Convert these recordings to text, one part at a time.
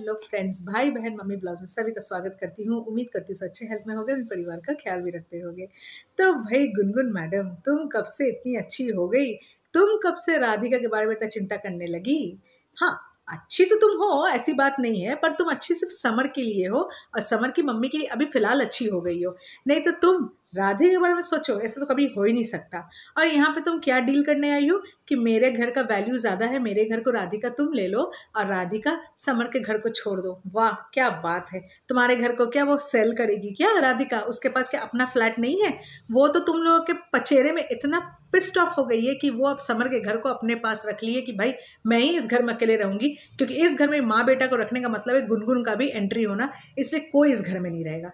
hello friends भाई बहन mummy blouse में सभी का स्वागत करती हूँ उम्मीद करती हूँ अच्छे हेल्थ में होगे अपने परिवार का ख्याल भी रखते होगे तो भाई गुनगुन मैडम तुम कब से इतनी अच्छी हो गई तुम कब से राधिका के बारे में इतना चिंता करने लगी हाँ अच्छी तो तुम हो ऐसी बात नहीं है पर तुम अच्छी सिर्फ समर के लिए हो और समर की मम्मी के लिए अभी फिलहाल अच्छी हो गई हो नहीं तो तुम राधे के बारे में सोचो ऐसा तो कभी हो ही नहीं सकता और यहाँ पे तुम क्या डील करने आई हो कि मेरे घर का वैल्यू ज़्यादा है मेरे घर को राधिका तुम ले लो और राधिका समर के घर को छोड़ दो वाह क्या बात है तुम्हारे घर को क्या वो सेल करेगी क्या राधिका उसके पास क्या अपना फ्लैट नहीं है वो तो तुम लोगों के पचेरे में इतना पिस्ट ऑफ हो गई है कि वो अब समर के घर को अपने पास रख लिए कि भाई मैं ही इस घर में अकेले रहूंगी क्योंकि इस घर में माँ बेटा को रखने का मतलब है गुनगुन का भी एंट्री होना इसलिए कोई इस घर में नहीं रहेगा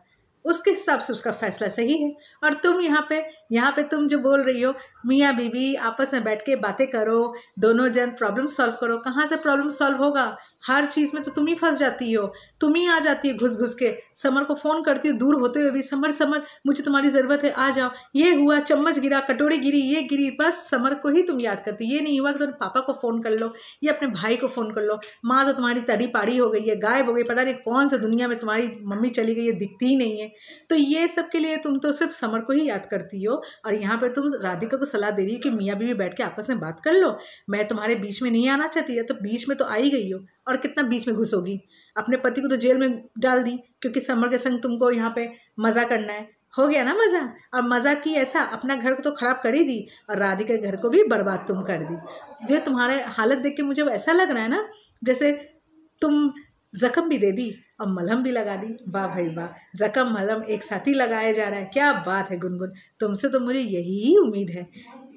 उसके हिसाब से उसका फैसला सही है और तुम यहाँ पे यहाँ पे तुम जो बोल रही हो मियाँ बीबी आपस में बैठ के बातें करो दोनों जन प्रॉब्लम सॉल्व करो कहाँ से प्रॉब्लम सॉल्व होगा हर चीज़ में तो तुम ही फंस जाती हो तुम ही आ जाती हो घुस घुस के समर को फ़ोन करती हो दूर होते हुए भी समर समर मुझे तुम्हारी ज़रूरत है आ जाओ ये हुआ चम्मच गिरा कटोरी गिरी ये गिरी बस समर को ही तुम याद करती हो ये नहीं हुआ कि तुम पापा को फ़ोन कर लो या अपने भाई को फ़ोन कर लो माँ तो तुम्हारी तड़ी पाड़ी हो गई है गायब हो गई पता नहीं कौन से दुनिया में तुम्हारी मम्मी चली गई है दिखती ही नहीं है तो ये सब के लिए तुम तो सिर्फ समर को ही याद करती हो और यहाँ पर तुम राधिका को सलाह दे रही हो कि मियाँ बीवी बैठ के आपस में बात कर लो मैं तुम्हारे बीच में नहीं आना चाहती है तो बीच में तो आई गई हो और कितना बीच में घुसोगी अपने पति को तो जेल में डाल दी क्योंकि समर के संग तुमको यहाँ पे मज़ा करना है हो गया ना मज़ा और मज़ा की ऐसा अपना घर को तो ख़राब कर ही दी और राधिका के घर को भी बर्बाद तुम कर दी जो तुम्हारे हालत देख के मुझे ऐसा लग रहा है ना जैसे तुम ज़ख्म भी दे दी अब मलहम भी लगा दी वाह भाई वाह जख्म मलहम एक साथ ही लगाया जा रहा है क्या बात है गुनगुन तुमसे तो मुझे यही उम्मीद है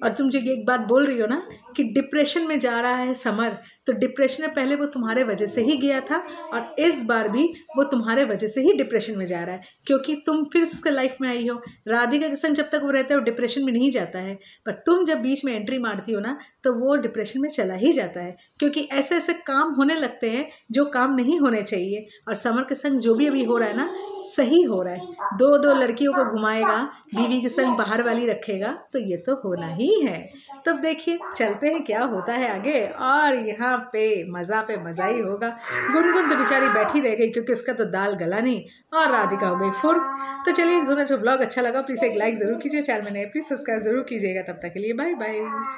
और तुम जो ये एक बात बोल रही हो ना कि डिप्रेशन में जा रहा है समर तो डिप्रेशन में पहले वो तुम्हारे वजह से ही गया था और इस बार भी वो तुम्हारे वजह से ही डिप्रेशन में जा रहा है क्योंकि तुम फिर उसके लाइफ में आई हो राधिका के संग जब तक वो रहता है वो डिप्रेशन में नहीं जाता है पर तुम जब बीच में एंट्री मारती हो ना तो वो डिप्रेशन में चला ही जाता है क्योंकि ऐसे ऐसे काम होने लगते हैं जो काम नहीं होने चाहिए और समर के संग जो भी अभी हो रहा है ना सही हो रहा है दो दो लड़कियों को घुमाएगा बीवी के संग बाहर वाली रखेगा तो ये तो होना ही है तब देखिए चलते हैं क्या होता है आगे और यहाँ पे मज़ा पे मज़ा ही होगा गुनगुन तो बेचारी बैठी रह गई क्योंकि उसका तो दाल गला नहीं और राधिका हो गई फुर तो चलिए जो ब्लॉग अच्छा लगा प्लीज़ एक लाइक ज़रूर कीजिए चैनल में नहीं प्लीज़ सब्सक्राइब ज़रूर कीजिएगा तब तक के लिए बाय बाय